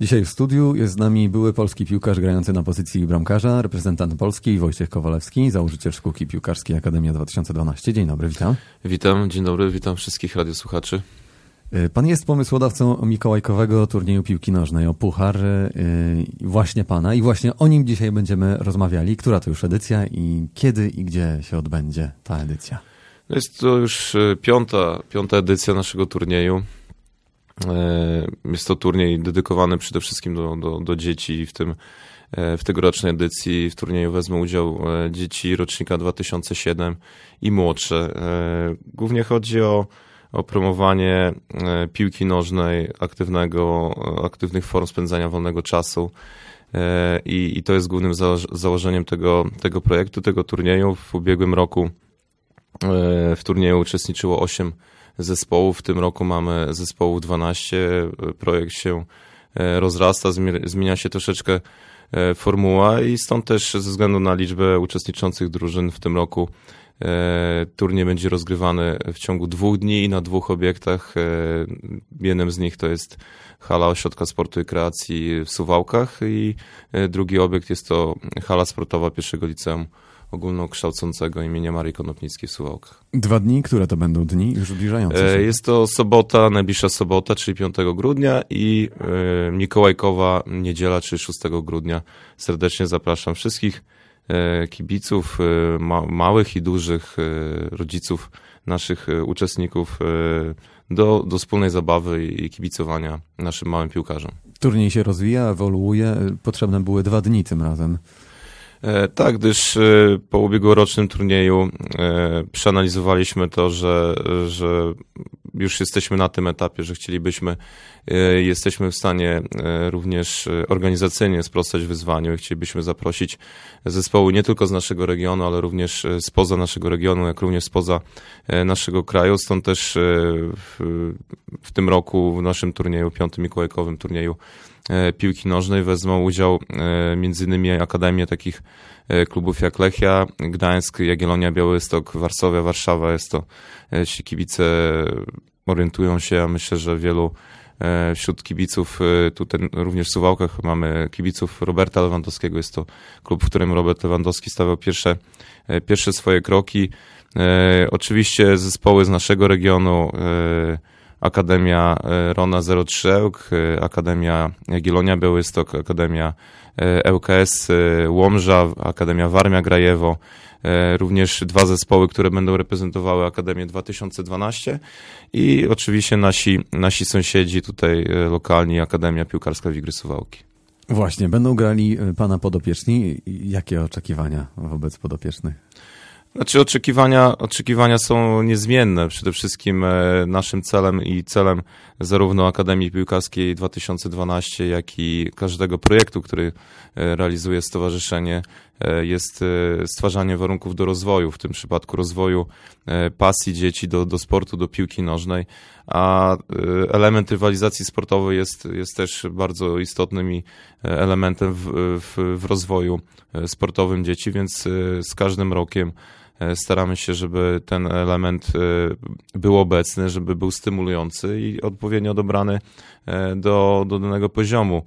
Dzisiaj w studiu jest z nami były polski piłkarz grający na pozycji bramkarza, reprezentant Polski Wojciech Kowalewski, założyciel szkółki piłkarskiej Akademia 2012. Dzień dobry, witam. Witam, dzień dobry, witam wszystkich radiosłuchaczy. Y, pan jest pomysłodawcą mikołajkowego turnieju piłki nożnej o Puchar y, właśnie pana i właśnie o nim dzisiaj będziemy rozmawiali. Która to już edycja i kiedy i gdzie się odbędzie ta edycja? No jest to już y, piąta, piąta edycja naszego turnieju. E, jest to turniej dedykowany przede wszystkim do, do, do dzieci, w tym e, w tegorocznej edycji w turnieju wezmę udział e, dzieci rocznika 2007 i młodsze. Głównie chodzi o, o promowanie piłki nożnej, aktywnego, aktywnych form spędzania wolnego czasu. I, i to jest głównym założeniem tego, tego projektu, tego turnieju. W ubiegłym roku w turnieju uczestniczyło 8 zespołów. W tym roku mamy zespołów 12. Projekt się e, rozrasta, zmienia się troszeczkę e, formuła i stąd też ze względu na liczbę uczestniczących drużyn w tym roku e, turniej będzie rozgrywany w ciągu dwóch dni i na dwóch obiektach. Jednym z nich to jest hala Ośrodka Sportu i Kreacji w Suwałkach i drugi obiekt jest to hala sportowa pierwszego liceum ogólnokształcącego imienia Marii Konopnickiej w Suwałkach. Dwa dni, które to będą dni już zbliżające e, się? Jest to sobota, najbliższa sobota, czyli 5 grudnia i e, Mikołajkowa niedziela, czyli 6 grudnia. Serdecznie zapraszam wszystkich e, kibiców, małych i dużych rodziców naszych uczestników do, do wspólnej zabawy i kibicowania naszym małym piłkarzom. Turniej się rozwija, ewoluuje. Potrzebne były dwa dni tym razem. E, tak, gdyż e, po ubiegłorocznym turnieju e, przeanalizowaliśmy to, że, że już jesteśmy na tym etapie, że chcielibyśmy, jesteśmy w stanie również organizacyjnie sprostać wyzwaniu i chcielibyśmy zaprosić zespoły nie tylko z naszego regionu, ale również spoza naszego regionu, jak również spoza naszego kraju. Stąd też w, w tym roku w naszym turnieju, piątym Mikołajkowym turnieju E, piłki nożnej wezmą udział e, m.in. akademie takich e, klubów jak Lechia, Gdańsk, Jagiellonia, Białystok, Warszawa, Warszawa. Jest to, jeśli kibice orientują się, ja myślę, że wielu wśród kibiców, tutaj również w Suwałkach mamy kibiców Roberta Lewandowskiego. Jest to klub, w którym Robert Lewandowski stawiał pierwsze, pierwsze swoje kroki. Oczywiście zespoły z naszego regionu, Akademia e, Rona 03 Ełk, Akademia Gilonia Białystok, Akademia e, ŁKS e, Łomża, Akademia Warmia Grajewo, również dwa zespoły, które będą reprezentowały Akademię 2012 i oczywiście nasi, nasi sąsiedzi tutaj lokalni, Akademia Piłkarska Wigry Suwałki. Właśnie, będą grali pana podopieczni. Jakie oczekiwania wobec podopiecznych? Znaczy oczekiwania, oczekiwania są niezmienne. Przede wszystkim e, naszym celem i celem zarówno Akademii Piłkarskiej 2012, jak i każdego projektu, który e, realizuje stowarzyszenie, e, jest stwarzanie warunków do rozwoju, w tym przypadku rozwoju pasji dzieci do, do sportu, do piłki nożnej a y, element rywalizacji sportowej jest, jest też bardzo istotnym y, elementem w, w, w rozwoju y, sportowym dzieci, więc z każdym rokiem staramy się, żeby ten element był obecny, żeby był stymulujący i odpowiednio dobrany do, do danego poziomu.